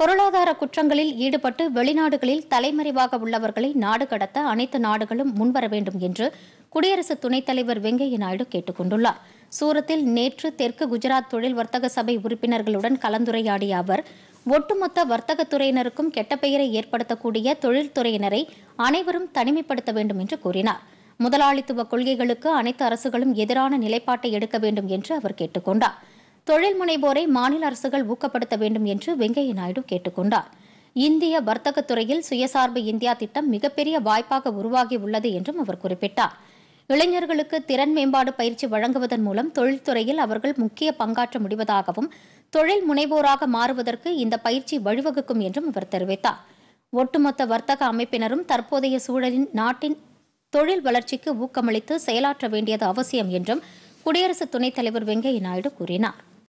பொருளாதார குற்றங்களில் ஈடுபட்டு வெளிநாடுகளில் தலைமறைவாக உள்ளவர்களை நாடு கடத்த அனைத்து நாடுகளும் முன்வர வேண்டும் என்று குடியரசு துணைத் தலைவர் வெங்கையா நாயுடு கேட்டுக் கொண்டுள்ளார் சூரத்தில் நேற்று தெற்கு குஜராத் தொழில் வர்த்தக சபை உறுப்பினர்களுடன் கலந்துரையாடிய அவர் ஒட்டுமொத்த வர்த்தகத்துறையினருக்கும் கெட்ட பெயரை ஏற்படுத்தக்கூடிய தொழில்துறையினரை அனைவரும் தனிமைப்படுத்த வேண்டும் என்று கூறினார் முதலாளித்துவ கொள்கைகளுக்கு அனைத்து அரசுகளும் எதிரான நிலைப்பாட்டை எடுக்க வேண்டும் என்று அவர் கேட்டுக் கொண்டாா் தொழில் முனைவோரை மாநில அரசுகள் ஊக்கப்படுத்த வேண்டும் என்று வெங்கைய நாயுடு கேட்டுக்கொண்டார் இந்திய வர்த்தகத் துறையில் சுயசார்பு இந்தியா திட்டம் மிகப்பெரிய வாய்ப்பாக உருவாகி உள்ளது என்றும் அவர் குறிப்பிட்டார் இளைஞர்களுக்கு திறன் மேம்பாடு பயிற்சி வழங்குவதன் மூலம் தொழில்துறையில் அவர்கள் முக்கிய பங்காற்ற முடிவதாகவும் தொழில் முனைவோராக மாறுவதற்கு இந்த பயிற்சி வழிவகுக்கும் என்றும் அவர் தெரிவித்தார் ஒட்டுமொத்த வர்த்தக அமைப்பினரும் தற்போதைய சூழலின் நாட்டின் தொழில் வளர்ச்சிக்கு ஊக்கமளித்து செயலாற்ற வேண்டியது அவசியம் என்றும் குடியரசு துணைத் தலைவர் வெங்கையா நாயுடு கூறினார்